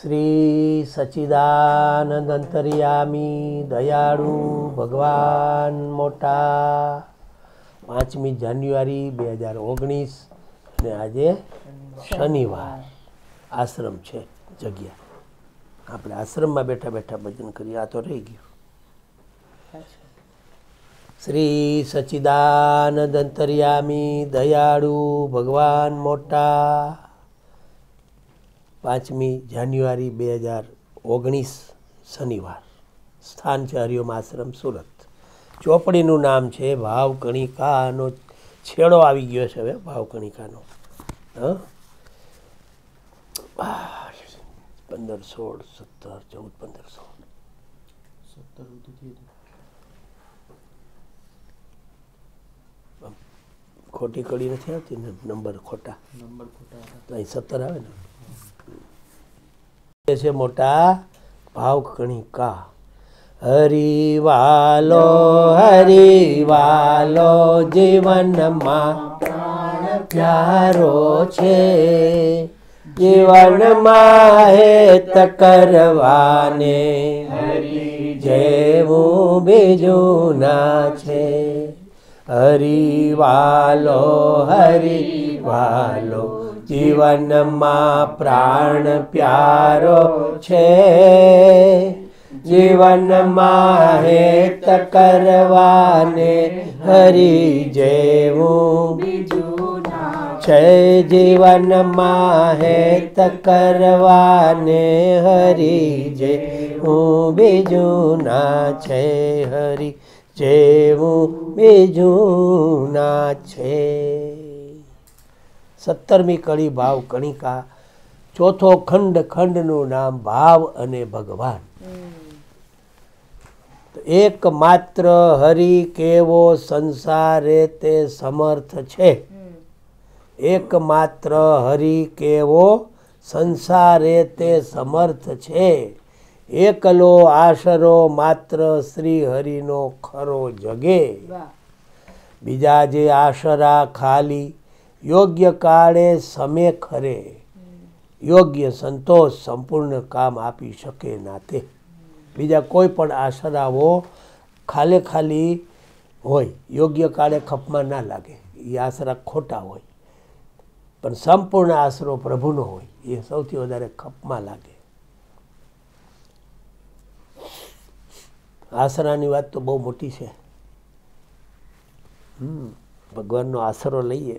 શ્રી સચ્ચિદાનંદ અંતરિયામી દયાળુ ભગવાન મોટા પાંચમી જાન્યુઆરી બે હજાર ઓગણીસ અને આજે શનિવાર આશ્રમ છે જગ્યા આપણે આશ્રમમાં બેઠા બેઠા ભજન કરીએ આ તો રહી ગયું શ્રી સચ્ચિદાનંદ અંતરિયામી દયાળુ ભગવાન મોટા પાંચમી જાન્યુઆરી બે હજાર ઓગણીસ શનિવાર સ્થાન છે હરિઓમ આશ્રમ સુરત ચોપડીનું નામ છે ભાવ કણિકાનો છેડો આવી ગયો છે હવે ભાવ કણિકાનો પંદર સોળ સત્તર ચૌદ પંદર સોળ ખોટી કડી નથી આવતી ને નંબર ખોટા નંબર ખોટા અહીં સત્તર આવે ને છે મોટા ભાવકણિકા હરિવાલો હરિવાલો જીવનમાં પ્યારો છે જીવનમાં હેત કરવાને જેવું બીજું ના છે હરિવાલો હરિવાલો જીવનમાં પ્રાણ પ્યારો છે જીવનમાં હેત કરવાને હરી જેવું છે જીવનમાં હેત કરવાને હરી જે હું બીજું ના છે હરી જેવું બીજું ના છે સત્તરમી કળી ભાવ કણિકા ચોથો ખંડ ખંડનું નામ ભાવ અને ભગવાન એક માત્ર હરિ કેવો સંસારે તે સમર્થ છે એકમાત્ર હરિ કેવો સંસારે તે સમર્થ છે એકલો આશરો માત્ર શ્રી હરિનો ખરો જગે બીજા જે આશરા ખાલી યોગ્ય કાળે સમે ખરે યોગ્ય સંતોષ સંપૂર્ણ કામ આપી શકે નાતે બીજા કોઈ પણ આશરાઓ ખાલે ખાલી હોય યોગ્ય કાળે ખપમાં ના લાગે એ આસરા ખોટા હોય પણ સંપૂર્ણ આશરો પ્રભુનો હોય એ સૌથી વધારે ખપમાં લાગે આસરાની વાત તો બહુ મોટી છે ભગવાનનો આશરો લઈએ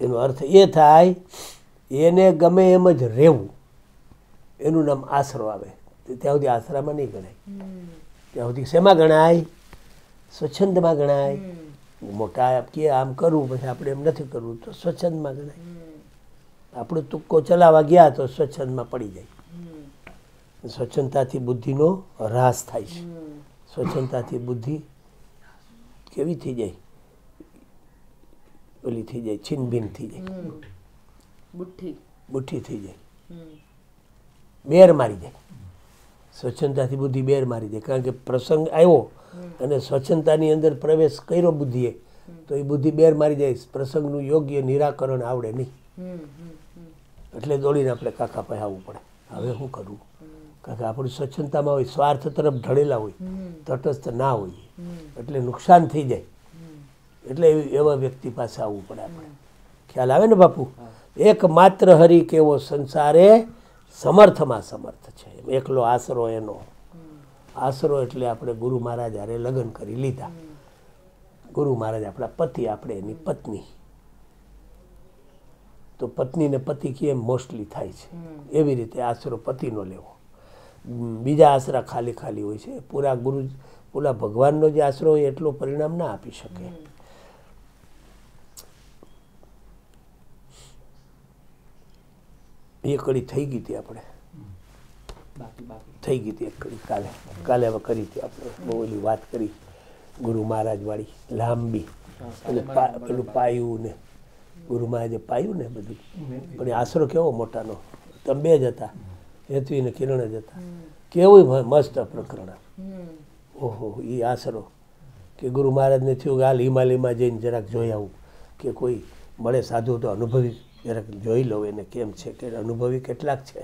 એનો અર્થ એ થાય એને ગમે એમ જ રહેવું એનું નામ આશરો આવે ત્યાં સુધી આશરામાં નહીં ગણાય ત્યાં સુધી શેમાં ગણાય સ્વચ્છંદમાં ગણાય મોટા કે આમ કરવું પછી આપણે એમ નથી કરવું તો સ્વચ્છંદમાં ગણાય આપણો તુક્કો ચલાવવા ગયા તો સ્વચ્છંદમાં પડી જાય સ્વચ્છતાથી બુદ્ધિનો હ્રાસ થાય છે સ્વચ્છંદતાથી બુદ્ધિ કેવી થઈ જાય ઓલી થઈ જાય છિનભિન થઈ જાય બુઠ્ઠી થઈ જાય બેર મારી જાય સ્વચ્છતાથી બુદ્ધિ બેર મારી જાય કારણ કે પ્રસંગ આવ્યો અને સ્વચ્છતાની અંદર પ્રવેશ કર્યો બુદ્ધિએ તો એ બુદ્ધિ બેર મારી જાય પ્રસંગનું યોગ્ય નિરાકરણ આવડે નહીં એટલે દોડીને આપણે કાકા પાસે આવવું પડે હવે શું કરવું કારણ કે આપણી સ્વચ્છતામાં હોય સ્વાર્થ તરફ ઢળેલા હોય તટસ્થ ના હોઈએ એટલે નુકસાન થઈ જાય એટલે એવા વ્યક્તિ પાસે આવવું પડે આપણે ખ્યાલ આવે ને બાપુ એકમાત્ર હરિ કેવો સંસારે સમર્થમાં સમર્થ છે એકલો આશરો એનો આશરો એટલે આપણે ગુરુ મહારાજ હારે લગ્ન કરી લીધા ગુરુ મહારાજ આપણા પતિ આપણે એની પત્ની તો પત્નીને પતિ કેમ મોસ્ટલી થાય છે એવી રીતે આશરો પતિનો લેવો બીજા આશરા ખાલી ખાલી હોય છે પૂરા ગુરુ પૂરા ભગવાનનો જે આશરો હોય એટલું પરિણામ ના આપી શકે એ કડી થઈ ગઈ હતી આપણે થઈ ગઈ હતી એક કડી કાલે કાલે હવે કરી હતી આપણે બહુ ઓલી વાત કરી ગુરુ મહારાજવાળી લાંબી અને પેલું પાયું ને ગુરુ મહારાજે પાયું ને બધું પણ એ આશરો કેવો મોટાનો તમે બે જ હતા હેતુ ને કિરણ જ હતા કેવું મસ્ત પ્રકરણ ઓહો એ આશરો કે ગુરુ મહારાજને થયું કે હાલ હિમાલયમાં જઈને જરાક જોઈ આવું કે કોઈ મળે સાધુ તો અનુભવી જરાક જોઈ લઉં એને કેમ છે કે અનુભવી કેટલાક છે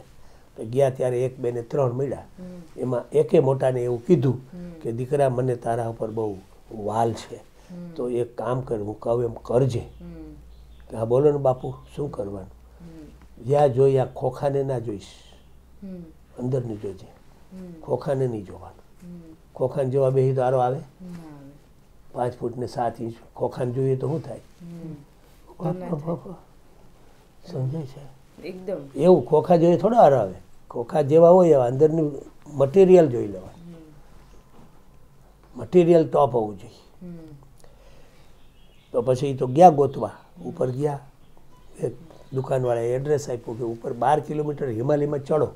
તો ગયા ત્યારે એક બે ને ત્રણ મળ્યા એમાં એકે મોટાને એવું કીધું કે દીકરા મને તારા ઉપર બહુ વાલ છે તો એક કામ કર હું કહું એમ કરજે કે હા બોલો ને બાપુ શું કરવાનું જ્યાં જોઈ આ ખોખાને ના જોઈશ અંદર નહીં જોજે ખોખાને નહીં જોવાનું ખોખાને જોવા બેહી તારો આવે પાંચ ફૂટ ને સાત ઇંચ ખોખાને જોઈએ તો શું થાય સમજે છે એકદમ એવું ખોખા જોઈએ થોડા હાર આવે ખોખા જેવા હોય એવા અંદરનું મટીરિયલ જોઈ લેવાનું મટીરિયલ ટોપ હોવું જોઈએ તો પછી તો ગયા ગોતવા ઉપર ગયા એક દુકાનવાળા એડ્રેસ આપ્યું કે ઉપર બાર કિલોમીટર હિમાલયમાં ચડો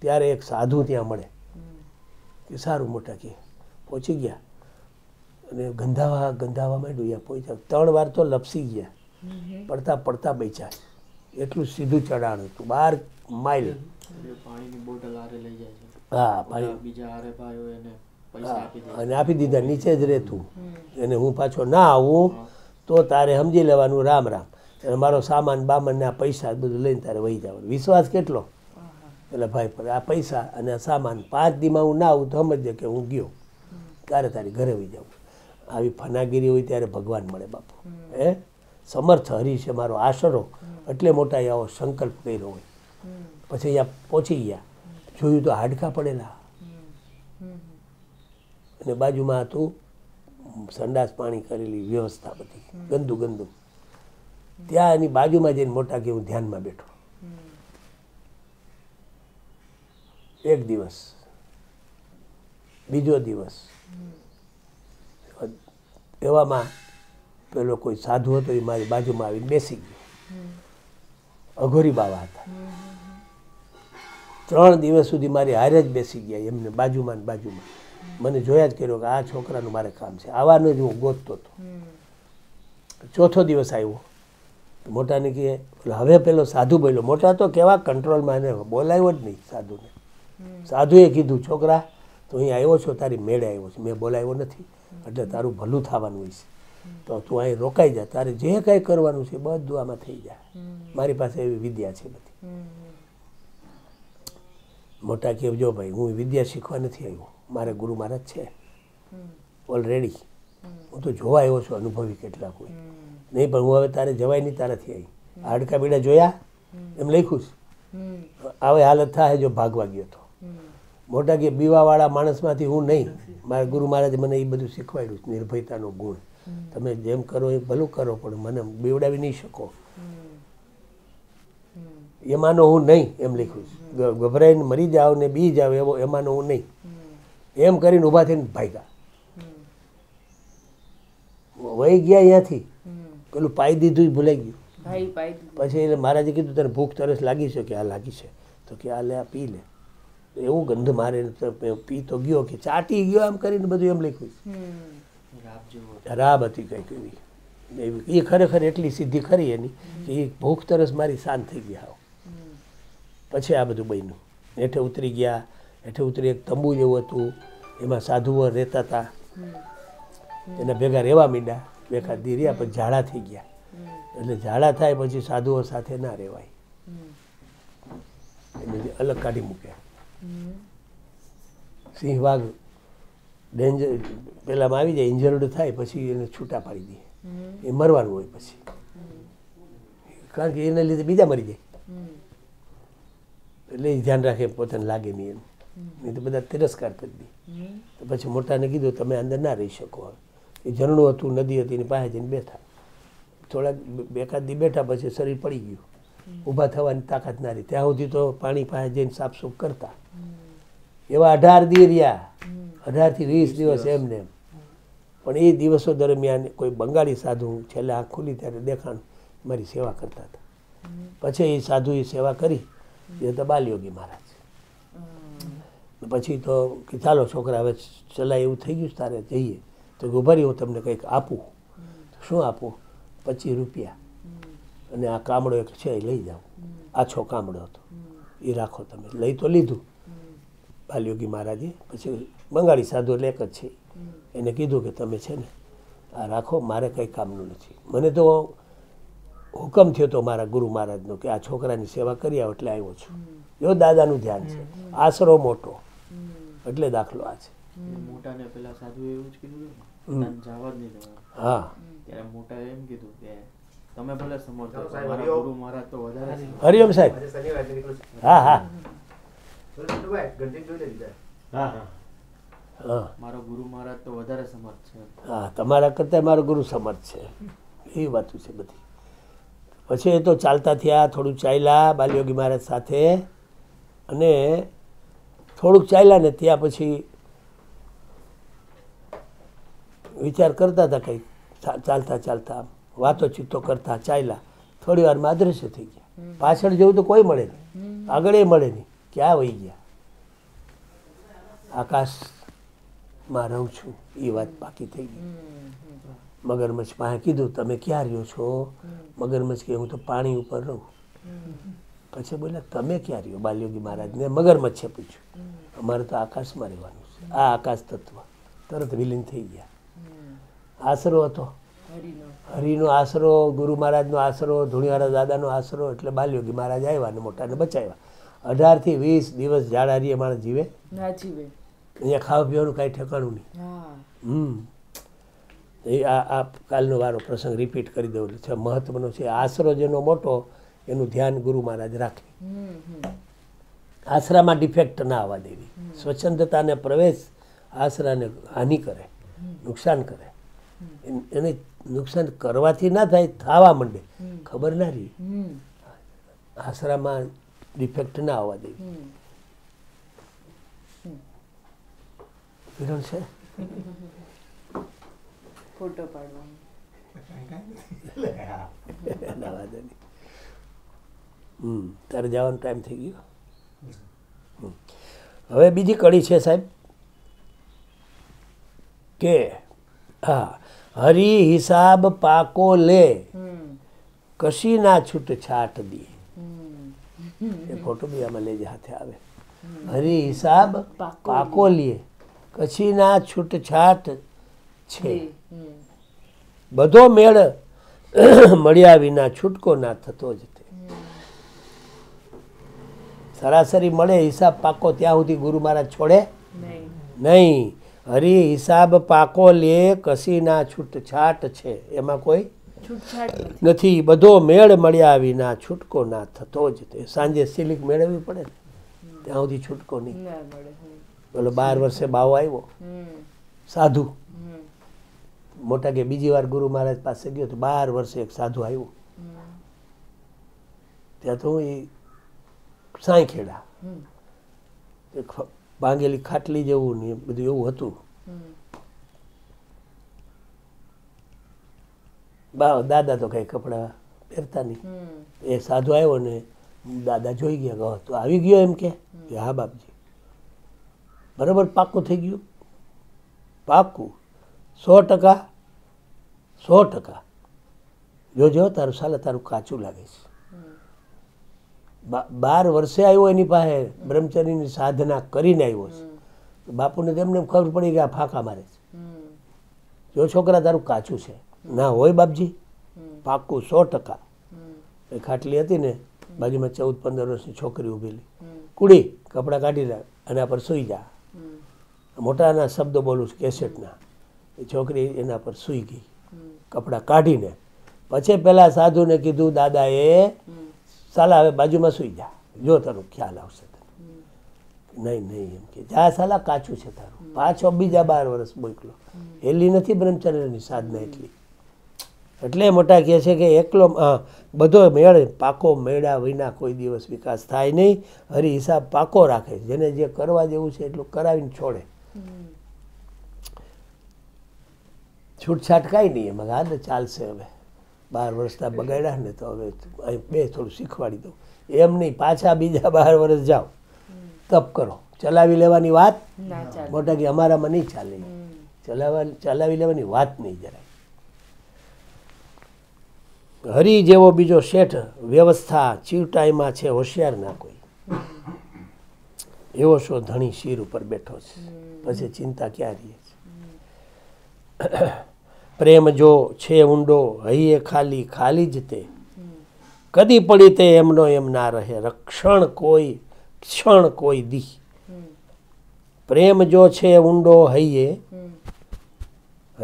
ત્યારે એક સાધુ ત્યાં મળે કે સારું મોટા કે પહોંચી ગયા અને ગંધાવા ગંધાવા માંડ્યું ત્રણ વાર તો લપસી ગયા પડતા પડતા બેચ્યા એટલું સીધું ચઢાણ હતું બાર માઇલ પાણીની હા પાણી અને આપી દીધા નીચે જ રહેતું એને હું પાછો ના આવું તો તારે સમજી લેવાનું રામ રામ અને મારો સામાન બામાનને આ પૈસા બધું લઈને તારે વહી જવાનું વિશ્વાસ કેટલો એટલે ભાઈ પર આ પૈસા અને આ સામાન પાંચ દીમાં હું ના આવું તો સમજે કે હું ગયો ક્યારે તારે ઘરે વહી જાઉં આવી ફનાગીરી હોય ત્યારે ભગવાન મળે બાપુ હે સમર્થ હરી છે મારો આશરો એટલે મોટા આવો સંકલ્પ કર્યો હોય પછી અહીંયા પહોંચી ગયા જોયું તો હાડકા પડેલા અને બાજુમાં હતું સંડાસ પાણી કરેલી વ્યવસ્થા બધી ગંદુ ગંદુ ત્યાં એની બાજુમાં જઈને મોટા કે હું ધ્યાનમાં બેઠો એક દિવસ બીજો દિવસ એવામાં પેલો કોઈ સાધુ હતો એ મારી બાજુમાં આવીને બેસી ગયો અઘોરી બાવા હતા ત્રણ દિવસ સુધી મારી હારે જ બેસી ગયા એમને બાજુમાં ને બાજુમાં મને જોયા જ કર્યો કે આ છોકરાનું મારે કામ છે આવાનો જ હું ગોતતો હતો ચોથો દિવસ આવ્યો મોટાને કહે હવે પેલો સાધુ બોલ્યો મોટા તો કેવા કંટ્રોલમાં એને બોલાવ્યો જ નહીં સાધુને સાધુએ કીધું છોકરા તો અહીં આવ્યો છો તારી મેળે આવ્યો છે મેં બોલાવ્યો નથી એટલે તારું ભલું થવાનું હોય છે તો તું અહીં રોકાઈ જા તારે જે કાંઈ કરવાનું છે બધું આમાં થઈ જાય મારી પાસે એવી વિદ્યા છે બધી મોટા કે જો ભાઈ હું વિદ્યા શીખવા નથી આવ્યો મારે ગુરુ મહારાજ છે ઓલરેડી હું તો જોવા આવ્યો છું અનુભવી કેટલા કોઈ નહીં પણ હું હવે તારે જવાય નહીં તારાથી આવી હાડકા બીડા જોયા એમ લખ્યું છે આવે હાલત થાય જો ભાગવા ગયો તો મોટા કે બીવાવાળા માણસમાંથી હું નહીં મારા ગુરુ મહારાજે મને એ બધું શીખવાડ્યું છે નિર્ભયતાનો ગુણ તમે જેમ કરો એ ભલું કરો પણ મને બેવડાવી નહીં શકો એમાંનો હું નહીં એમ લખ્યું છે ગભરાઈને મરી જાવ ને બી જાવ એવો એમાંનો હું નહીં એમ કરીને ઊભા થઈને ભાગ્યા વહી ગયા અહીંયાથી પેલું પાઈ દીધું ભૂલાઈ ગયું પછી એટલે મહારાજે કીધું તને ભૂખ તરસ લાગી છે કે આ લાગી છે તો કે આ લે આ પી લે એવું ગંધ મારે પી તો ગયો કે ચાટી ગયો આમ કરીને બધું એમ લખ્યું રાબ હતી કંઈક એવી એ ખરેખર એટલી સિદ્ધિ ખરી એની કે એ ભૂખ તરસ મારી શાંત થઈ ગયા પછી આ બધું બન્યું હેઠે ઉતરી ગયા હેઠે ઉતરી એક તંબુ જેવું હતું એમાં સાધુઓ રહેતા હતા એના ભેગા રહેવા માંડ્યા ભેગા દીર્યા પછી ઝાડા થઈ ગયા એટલે ઝાડા થાય પછી સાધુઓ સાથે ના રહેવાય એને અલગ કાઢી મૂક્યા સિંહ વાઘ ડેન્જર પહેલાંમાં આવી જાય ઇન્જર્ડ થાય પછી એને છૂટા પાડી દે એ મરવાનું હોય પછી કારણ કે એને લીધે બીજા મરી જાય એટલે એ ધ્યાન રાખે પોતાને લાગે નહીં એમ નહીં તો બધા તિરસ્કાર કરી દે તો પછી મોટાને કીધું તમે અંદર ના રહી શકો એ ઝરણું હતું નદી હતી એની પાસે જઈને બેઠા થોડાક બેકાદ દી બેઠા પછી શરીર પડી ગયું ઊભા થવાની તાકાત ના રહી ત્યાં સુધી તો પાણી પાસે જઈને સાફસૂફ કરતા એવા અઢાર દી રહ્યા અઢારથી વીસ દિવસ એમને પણ એ દિવસો દરમિયાન કોઈ બંગાળી સાધુ છેલ્લે આંખ ખુલી ત્યારે દેખાણ મારી સેવા કરતા હતા પછી એ સાધુ એ સેવા કરી એ તો બાલયોગી મહારાજ પછી તો કે ચાલો છોકરા હવે ચલા એવું થઈ ગયું તારે જઈએ તો ઉભારી હું તમને કંઈક આપું શું આપું પચીસ રૂપિયા અને આ કામડો એક છે એ લઈ જાઉં આછો કામડો હતો એ રાખો તમે લઈ તો લીધું બાલયોગી મહારાજે પછી બંગાળી સાધુ એટલે એક જ છે એને કીધું કે તમે છે ને આ રાખો મારે કંઈ કામનું નથી મને તો હુકમ થયો તો મારા ગુરુ મહારાજનો કે આ છોકરાની સેવા કરી આવો એટલે આવ્યો છું એવો દાદાનું ધ્યાન છે આશરો મોટો એટલે દાખલો આ છે મોટાને પેલા સાધુ એવું જ કીધું જવા જ નહીં હા ત્યારે મોટા એમ કીધું કે તમે ભલે સમર્થ ગુરુ મહારાજ તો વધારે હરિયમ સાહેબ હા હા હા હા મારો ગુરુ મહારાજ તો વધારે સમર્થ છે હા તમારા કરતાં મારો ગુરુ સમર્થ છે એ વાતું છે બધી પછી એ તો ચાલતા થયા થોડું ચાલ્યા બાલયોગી મહારાજ સાથે અને થોડુંક ચાલ્યા ને ત્યાં પછી વિચાર કરતા હતા કંઈક ચાલતા ચાલતા વાતો ચિત્તો કરતા ચાલ્યા થોડી વારમાં આદ્રશ્ય થઈ ગયા પાછળ જેવું તો કોઈ મળે નહીં આગળ એ મળે નહીં ક્યાં વહી ગયા આકાશ માં રહું છું એ વાત પાકી થઈ ગઈ મગરમચ્છ પાસે કીધું તમે ક્યાં રહ્યો છો મગરમચ્છ કે હું તો પાણી ઉપર રહું પછી બોલ્યા તમે ક્યાં રહ્યો બાલ્યોગી મહારાજને મગરમચ્છે પૂછ્યું અમારે તો આકાશમાં રહેવાનું છે આ આકાશ તત્વ તરત વિલીન થઈ ગયા આશરો હતો હરિનો આશરો ગુરુ મહારાજનો આશરો ધૂણીવાળા દાદાનો આશરો એટલે બાલ્યોગી મહારાજ આવ્યા અને મોટાને બચાવ્યા અઢારથી વીસ દિવસ જાડારીએ માણસ જીવે જીવે અહીંયા ખાવા પીવાનું કાંઈ ઠેકાણું નહીં હમ એ આ આ કાલનો વારો પ્રસંગ રિપીટ કરી દઉં છે મહત્વનો છે આશરો જેનો મોટો એનું ધ્યાન ગુરુ મહારાજ રાખે આશરામાં ડિફેક્ટ ના આવવા દેવી સ્વચ્છંદતાને પ્રવેશ આશરાને હાનિ કરે નુકસાન કરે એને નુકસાન કરવાથી ના થાય થાવા માંડે ખબર ના રહી આશરામાં ડિફેક્ટ ના આવવા દેવી You don't say? Photo pardon. તારે જવાનો ટાઈમ થઈ ગયો હવે બીજી કડી છે સાહેબ કે હા હરિ હિસાબ પાકો લે કશી ના છૂટ છાટ દી એ ફોટો બી આમાં લેજે હાથે આવે હરિ હિસાબ પાકો લે કચ્છીના છૂટછાટ છે બધો મેળ મળ્યા વિના છૂટકો ના થતો જ તે સરાસરી મળે હિસાબ પાકો ત્યાં સુધી ગુરુ મહારાજ છોડે નહીં હરી હિસાબ પાકો લે કસીના છૂટછાટ છે એમાં કોઈ નથી બધો મેળ મળ્યા વિના છૂટકો ના થતો જ તે સાંજે સિલિક મેળવવી પડે ત્યાં સુધી છૂટકો નહીં બોલો બાર વર્ષે બાવો આવ્યો સાધુ મોટા કે બીજી વાર ગુરુ મહારાજ પાસે ગયો તો બાર વર્ષે એક સાધુ આવ્યો ત્યાં તો એ સાંખેડા ભાંગેલી ખાટલી જેવું ને બધું એવું હતું બા દાદા તો કઈ કપડા પહેરતા નહીં એ સાધુ આવ્યો ને દાદા જોઈ ગયા તો આવી ગયો એમ કે હા બાપજી બરાબર પાકું થઈ ગયું પાકું સો ટકા સો ટકા જોજો તારું સાલે તારું કાચું લાગે છે બાર વર્ષે આવ્યો એની પાસે બ્રહ્મચર્યની સાધના કરીને આવ્યો છે બાપુને તેમને ખબર પડી કે આ ફાંકા મારે છે જો છોકરા તારું કાચું છે ના હોય બાપજી પાક્કું સો ટકા એ ખાટલી હતી ને બાજુમાં ચૌદ પંદર વર્ષની છોકરી ઊભેલી કુડી કપડાં કાઢી રાખ અને આ પર સુઈ જા મોટાના શબ્દો બોલું છું કેસેટના એ છોકરી એના પર સૂઈ ગઈ કપડાં કાઢીને પછી પહેલાં સાધુને કીધું દાદા એ સાલા હવે બાજુમાં સૂઈ જા જો તારું ખ્યાલ આવશે નહીં નહીં એમ કે જા સાલા કાચું છે તારું પાછો બીજા બાર વર્ષ બોકલો એલી નથી બ્રહ્મચર્યની સાધના એટલી એટલે મોટા કહે છે કે એકલો બધો મેળ પાકો મેળા વિના કોઈ દિવસ વિકાસ થાય નહીં હરી હિસાબ પાકો રાખે જેને જે કરવા જેવું છે એટલું કરાવીને છોડે છૂટછાટ કાંઈ નહીં એમાં હા ને ચાલશે હવે બાર વર્ષના બગાડ્યા ને તો હવે અહીં બે થોડું શીખવાડી દઉં એમ નહીં પાછા બીજા બાર વર્ષ જાઓ તપ કરો ચલાવી લેવાની વાત મોટા કે અમારામાં નહીં ચાલે ચલાવવા ચલાવી લેવાની વાત નહીં જરાય હરી જેવો બીજો શેઠ વ્યવસ્થા ચીવટાઈમાં છે હોશિયાર ના કોઈ એવો શો ધણી શીર ઉપર બેઠો છે પછી ચિંતા ક્યાં રહી છે પ્રેમ જો છે ઊંડો હૈયે ખાલી ખાલી જ તે કદી પડી તે એમનો એમ ના રહે રક્ષણ કોઈ ક્ષણ કોઈ દી પ્રેમ જો છે ઊંડો હૈયે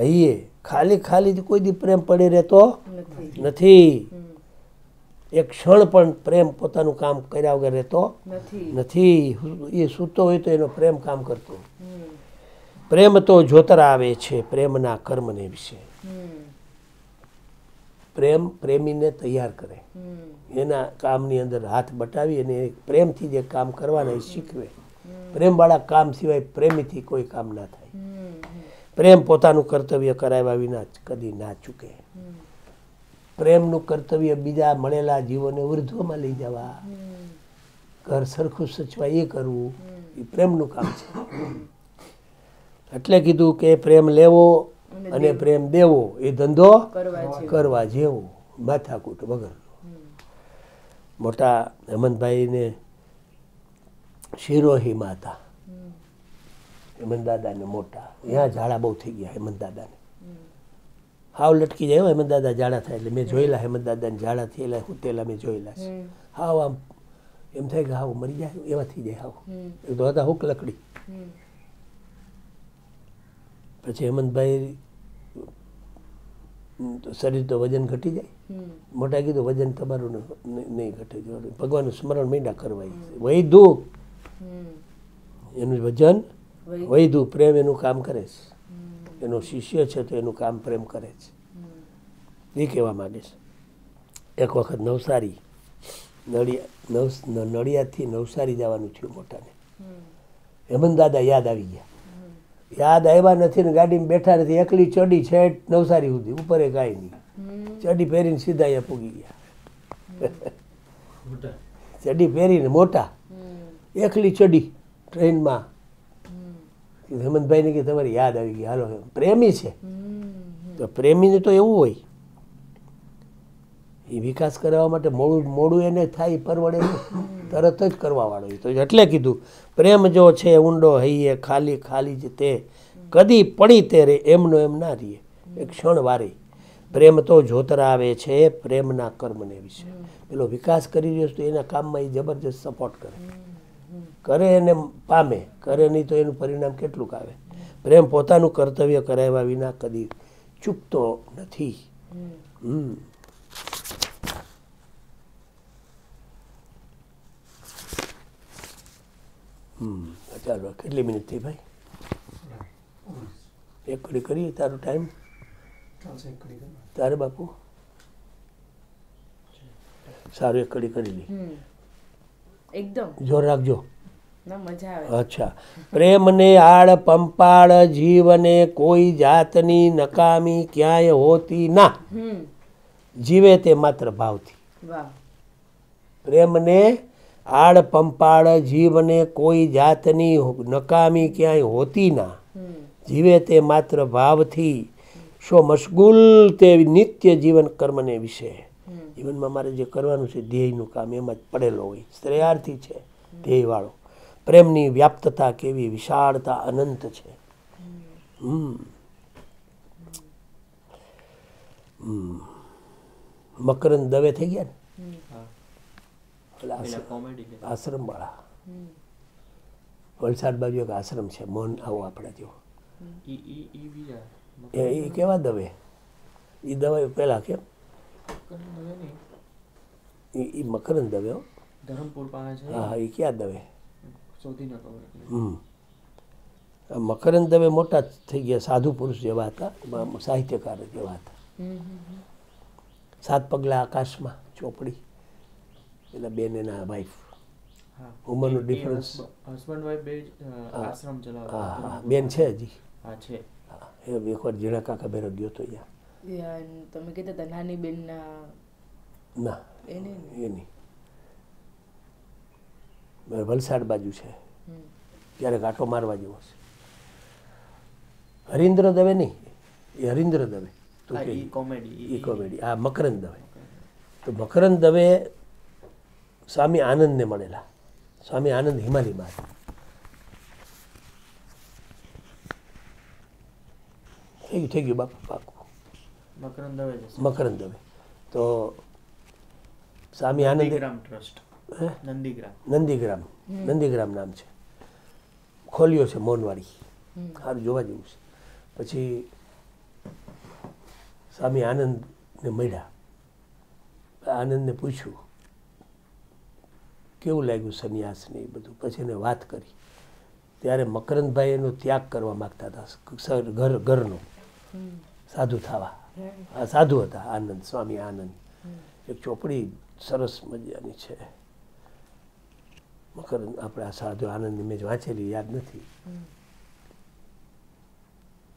હૈયે ખાલી ખાલી જ કોઈ દી પ્રેમ પડી રહેતો નથી એક ક્ષણ પણ પ્રેમ પોતાનું કામ કર્યા વગર રહેતો નથી એ સૂતો હોય તો એનો પ્રેમ કામ કરતો પ્રેમ તો જોતર આવે છે પ્રેમના કર્મને વિશે પ્રેમ પ્રેમીને તૈયાર કરે એના કામની અંદર હાથ બટાવી અને પ્રેમથી જે કામ કરવાના એ શીખવે પ્રેમવાળા કામ સિવાય પ્રેમીથી કોઈ કામ ના થાય પ્રેમ પોતાનું કર્તવ્ય કરાવ્યા વિના કદી ના ચૂકે પ્રેમનું કર્તવ્ય બીજા મળેલા જીવોને ઉર્ધ્વમાં લઈ જવા ઘર સરખું સચવાય એ કરવું એ પ્રેમનું કામ છે એટલે કીધું કે પ્રેમ લેવો અને પ્રેમ દેવો એ ધંધો કરવા જેવો માથાકૂટ વગર મોટા હેમંતભાઈને શિરોહી માતા હેમંત દાદાને મોટા ત્યાં ઝાડા બહુ થઈ ગયા હેમંત દાદાને હાવ લટકી જાય હેમંત દાદા જાડા થાય એટલે મેં જોયેલા હેમંત દાદાને જાડા થયેલા હુતેલા મેં જોયેલા છે હાવ આમ એમ થાય કે હાવ મરી જાય એવા થઈ જાય હાવ એ તો હતા હુક લકડી પછી હેમંતભાઈ શરીર તો વજન ઘટી જાય મોટા કીધું વજન તમારું નહીં ઘટે ભગવાનનું સ્મરણ મીંડા કરવા વૈધું એનું વજન વૈધું પ્રેમ એનું કામ કરે છે એનો શિષ્ય છે તો એનું કામ પ્રેમ કરે છે એ કહેવા માગીશ એક વખત નવસારી નડિયા નવ નડિયાદથી નવસારી જવાનું થયું મોટાને હેમંત દાદા યાદ આવી ગયા યાદ આવ્યા નથી ને ગાડીમાં બેઠા નથી એકલી ચડી છે નવસારી સુધી ઉપર એ કાંઈ નહીં ચડી પહેરીને સીધા અહીંયા પૂગી ગયા ચડી પહેરીને મોટા એકલી ચડી ટ્રેનમાં હેમંતભાઈને કે તમારી યાદ આવી ગઈ હાલો પ્રેમી છે તો પ્રેમીને તો એવું હોય એ વિકાસ કરાવવા માટે મોડું મોડું એને થાય પરવડે તરત જ કરવાવાળો એ તો એટલે કીધું પ્રેમ જો છે ઊંડો હૈયે ખાલી ખાલી જ તે કદી પડી તે રે એમનો એમ ના રહીએ એક ક્ષણ વારી પ્રેમ તો જોતરા આવે છે પ્રેમના કર્મને વિશે પેલો વિકાસ કરી રહ્યો છે તો એના કામમાં એ જબરજસ્ત સપોર્ટ કરે કરે એને પામે કરે નહીં તો એનું પરિણામ કેટલુંક આવે પ્રેમ પોતાનું કર્તવ્ય કરાવ્યા વિના કદી ચૂકતો નથી હમ ચાલો કેટલી મિનિટ થઈ ભાઈ એક ઘડી કરીએ તારો ટાઈમ તારે બાપુ સારું એક ઘડી કરી લઈ એકદમ જોર રાખજો અચ્છા પ્રેમને આડ પંપાળ જીવને કોઈ જાતની નકામી ક્યાંય હોતી ના જીવે તે માત્ર ભાવથી પ્રેમને આડ પંપાળ જીવને કોઈ જાતની નકામી ક્યાંય હોતી ના જીવે તે માત્ર ભાવથી શો મશગુલ તે નિત્ય જીવન કર્મને વિશે જીવનમાં મારે જે કરવાનું છે ધ્યેયનું કામ એમાં જ પડેલો હોય શ્રેયાર્થી છે ધ્યેયવાળો પ્રેમની વ્યાપ્તતા કેવી વિશાળતા અનંત છે મકરંદ દવે થઈ ગયા ને આશ્રમ વાળા વલસાડ બાજુ એક આશ્રમ છે મોહન આવો આપણા જેવો એ કેવા દવે એ દવા પહેલાં કેમ એ મકરંદ દવે હા એ ક્યાં દવે મકરંદ દવે મોટા થઈ ગયા સાધુ પુરુષ જેવા હતા સાહિત્યકાર જેવા હતા સાત પગલા આકાશમાં ચોપડી એના બેન એના વાઈફ ઉંમરનો ડિફરન્સ હસબન્ડ વાઈફ બે આશ્રમ ચલાવતા હા હા બેન છે હજી હા છે એ એકવાર જીણા કાકા ભેરો ગયો તો યા તમે કીધા તા નાની બેનના ના એની એની વલસાડ બાજુ છે ત્યારે કાંટો મારવા જેવો છે હરીન્દ્ર દવે નહીં એ હરીન્દ્ર દવે તો કોમેડી એ કોમેડી આ મકરંદ દવે તો મકરંદ દવે સ્વામી આનંદને મળેલા સ્વામી આનંદ હિમાલયમાં હતા થઈ ગયું થઈ ગયું બાપુ પાકું મકરંદ દવે મકરંદ દવે તો સ્વામી આનંદ ટ્રસ્ટ નંદીગ્રામ નંદીગ્રામ નંદીગ્રામ નામ છે ખોલ્યો છે મોનવાડી સારું જોવા જેવું છે પછી સ્વામી આનંદને મળ્યા આનંદને પૂછ્યું કેવું લાગ્યું સંન્યાસ ને એ બધું પછી એને વાત કરી ત્યારે મકરંદભાઈ એનો ત્યાગ કરવા માગતા હતા ઘર ઘરનો સાધુ થવા સાધુ હતા આનંદ સ્વામી આનંદ એક ચોપડી સરસ મજાની છે મકર આપણે આ સાધુ આનંદની મેં વાંચેલી યાદ નથી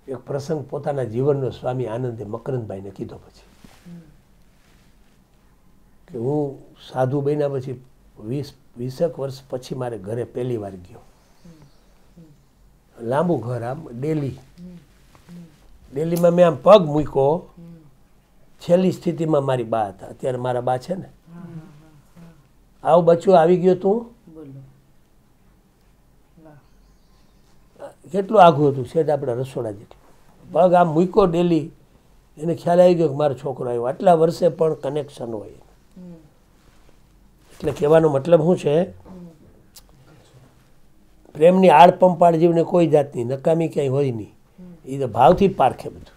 એક પ્રસંગ પોતાના જીવનનો સ્વામી આનંદે મકરંદભાઈને કીધો પછી કે હું સાધુ બન્યા પછી વીસ વીસેક વર્ષ પછી મારે ઘરે પહેલી વાર ગયો લાંબુ ઘર આમ ડેલી ડેલીમાં મેં આમ પગ મૂક્યો છેલ્લી સ્થિતિમાં મારી બા હતા અત્યારે મારા બા છે ને આવું બચ્યું આવી ગયું તું કેટલું આઘું હતું સેટ આપણા રસોડા જેટલું પગ આમ મૂક્યો ડેલી એને ખ્યાલ આવી ગયો કે મારો છોકરો આવ્યો આટલા વર્ષે પણ કનેક્શન હોય એટલે કહેવાનો મતલબ શું છે પ્રેમની આડ પંપાળ જીવને કોઈ જાતની નકામી ક્યાંય હોય નહીં એ તો ભાવથી પારખે બધું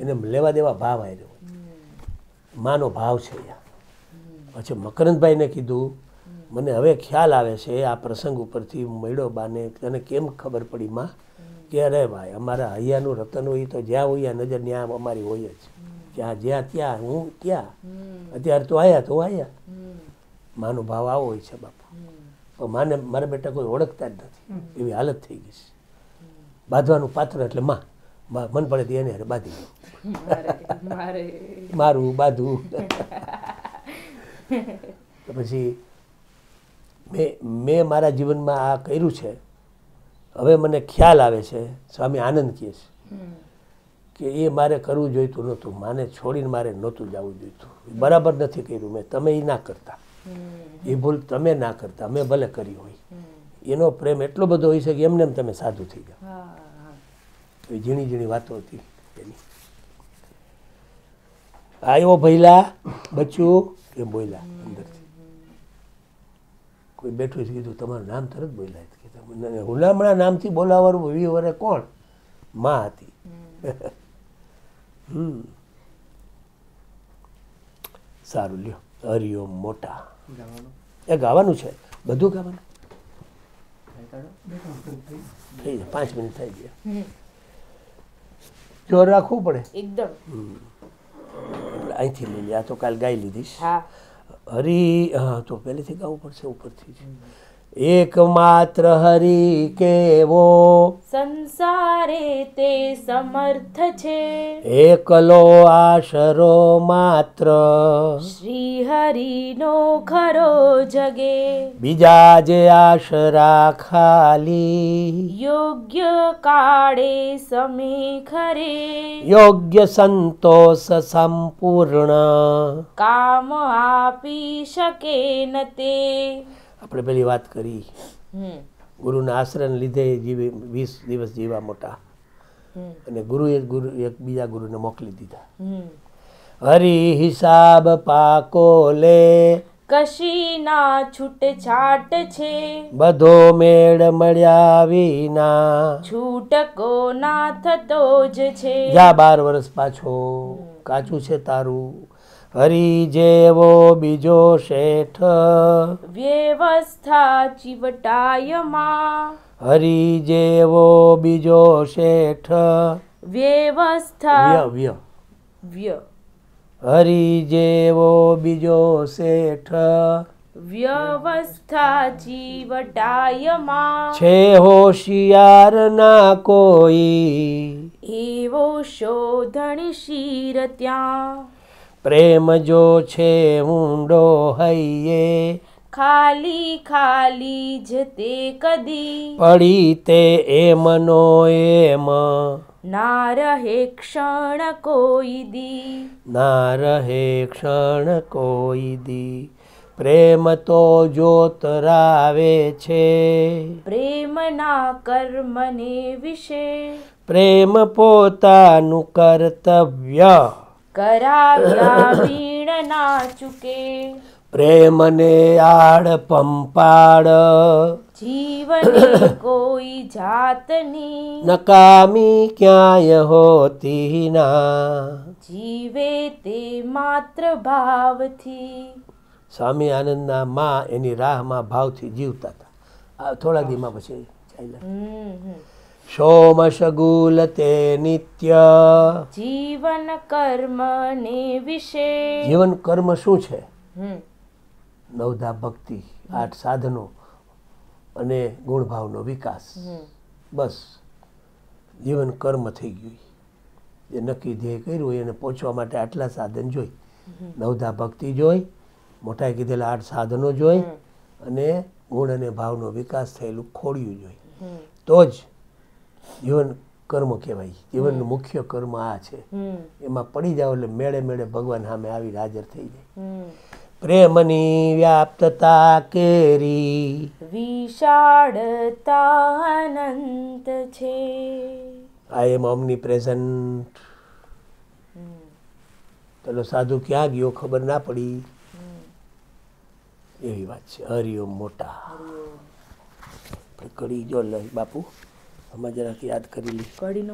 એને લેવા દેવા ભાવ આવ્યો માનો ભાવ છે પછી મકરંદભાઈને કીધું મને હવે ખ્યાલ આવે છે આ પ્રસંગ ઉપરથી મળ્યો બાને તને કેમ ખબર પડી માં કે અરે ભાઈ અમારા હૈયાનું રતન હોય તો જ્યાં હોય નજર ત્યાં અમારી હોય જ જ્યાં જ્યાં ત્યાં હું ત્યાં અત્યારે તો આવ્યા તો આવ્યા માનો ભાવ આવો હોય છે બાપુ પણ માને મારા બેટા કોઈ ઓળખતા જ નથી એવી હાલત થઈ ગઈ છે બાંધવાનું પાત્ર એટલે માં મન પડે તે એને બાંધી દઉં મારું બાંધવું પછી મેં મેં મારા જીવનમાં આ કર્યું છે હવે મને ખ્યાલ આવે છે સ્વામી આનંદ કહે છે કે એ મારે કરવું જોઈતું નહોતું માને છોડીને મારે નહોતું જવું જોઈતું બરાબર નથી કર્યું મેં તમે એ ના કરતા એ ભૂલ તમે ના કરતા મેં ભલે કરી હોય એનો પ્રેમ એટલો બધો હોય છે કે એમને એમ તમે સાધુ થઈ જાઓ એ ઝીણી ઝીણી વાતો હતી એની આવ્યો ભૈલા બચ્યું કે બોલ્યા કોઈ બેઠું કીધું તમારું નામ તરત બોલાય કે તમને હુલામણા નામથી બોલાવવાનું વિવરે કોણ માં હતી હમ સારું લ્યો હરિઓમ મોટા એ ગાવાનું છે બધું ગાવાનું થઈ જાય પાંચ મિનિટ થઈ ગયા જોર રાખવું પડે એકદમ અહીંથી લઈ લે આ તો કાલ ગાઈ લીધીશ હા હરિ હા તો પહેલેથી ગાવું પડશે ઉપરથી જ એકમાત્ર હરિ કેવો સંસારે તે સમર્થ છે એકલો આશરો માત્ર શ્રી હરિનો ખરો જગે બીજા જે આશરા ખાલી યોગ્ય કાળે સમે ખરે યોગ્ય સંતોષ સંપૂર્ણ કામ આપી શકે ન તે આપણે પેલી વાત કરી ગુરુના આશ્રયને લીધે જીવી વીસ દિવસ જીવા મોટા અને ગુરુએ ગુરુ એક બીજા ગુરુને મોકલી દીધા હરી હિસાબ પાકો લે કશી ના છૂટછાટ છે બધો મેળ મળ્યા વિના છૂટકો ના થતો જ છે જા બાર વર્ષ પાછો કાચું છે તારું હરી જેવો બીજો શેઠ વ્યવસ્થા ચીવટાયમાં હરી જેવો બીજો શેઠ વ્યવસ્થા વ્ય વ્ય હરી જેવો બીજો શેઠ વ્યવસ્થા ચીવટાયમાં છે હોશિયાર ના કોઈ એવો શોધણ શોધણશીર ત્યાં પ્રેમ જો છે ઊંડો હૈયે ખાલી ખાલી જ તે કદી પડી તે એમનો એમ ના રહે ક્ષણ કોઈ દી ના રહે ક્ષણ કોઈ દી પ્રેમ તો જોતરાવે છે પ્રેમના કર્મને વિશે પ્રેમ પોતાનું કર્તવ્ય કરાવ્યા વીણ ના ચૂકે પ્રેમને આડ પંપાડ જીવન કોઈ જાતની નકામી ક્યાંય હોતી ના જીવે તે માત્ર ભાવથી સ્વામી આનંદના માં એની રાહમાં ભાવથી જીવતા હતા થોડા દીમાં પછી ચાલ્યા સોમશગુલતે નિત્ય જીવન કર્મ ને વિશે જીવન કર્મ શું છે નવધા ભક્તિ આઠ સાધનો અને ગુણભાવનો વિકાસ બસ જીવન કર્મ થઈ ગયું જે નક્કી ધ્યેય કર્યું એને પહોંચવા માટે આટલા સાધન જોઈ નવધા ભક્તિ જોઈ મોટા કીધેલા આઠ સાધનો જોઈ અને ગુણ અને ભાવનો વિકાસ થયેલું ખોડિયું જોઈ તો જ જીવન કર્મ કહેવાય જીવનનું મુખ્ય કર્મ આ છે એમાં પડી જાવ એટલે મેળે મેળે ભગવાન સામે આવીને હાજર થઈ જાય પ્રેમની વ્યાપ્તતા કેરી વિશાળતા અનંત છે આઈ એમ ઓમની પ્રેઝન્ટ પેલો સાધુ ક્યાં ગયો ખબર ના પડી એવી વાત છે હરિઓમ મોટા કરી જો લઈ બાપુ અમે જરાક યાદ કરી લઈએ કઢીનો